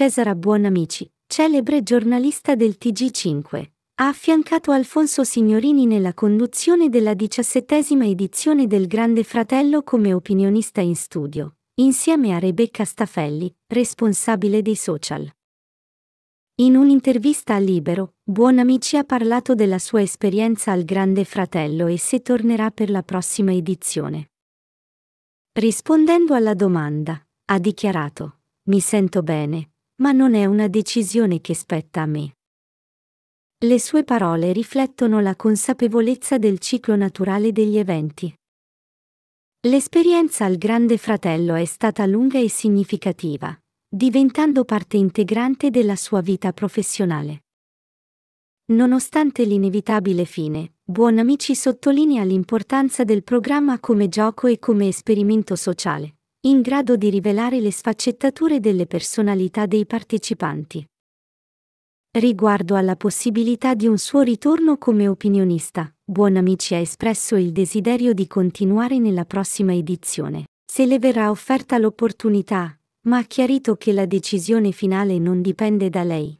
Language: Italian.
Cesara Buonamici, celebre giornalista del TG5, ha affiancato Alfonso Signorini nella conduzione della diciassettesima edizione del Grande Fratello come opinionista in studio, insieme a Rebecca Staffelli, responsabile dei social. In un'intervista a Libero, Buonamici ha parlato della sua esperienza al Grande Fratello e se tornerà per la prossima edizione. Rispondendo alla domanda, ha dichiarato: Mi sento bene, ma non è una decisione che spetta a me. Le sue parole riflettono la consapevolezza del ciclo naturale degli eventi. L'esperienza al Grande Fratello è stata lunga e significativa, diventando parte integrante della sua vita professionale. Nonostante l'inevitabile fine, Buonamici sottolinea l'importanza del programma come gioco e come esperimento sociale in grado di rivelare le sfaccettature delle personalità dei partecipanti. Riguardo alla possibilità di un suo ritorno come opinionista, Buonamici ha espresso il desiderio di continuare nella prossima edizione, se le verrà offerta l'opportunità, ma ha chiarito che la decisione finale non dipende da lei.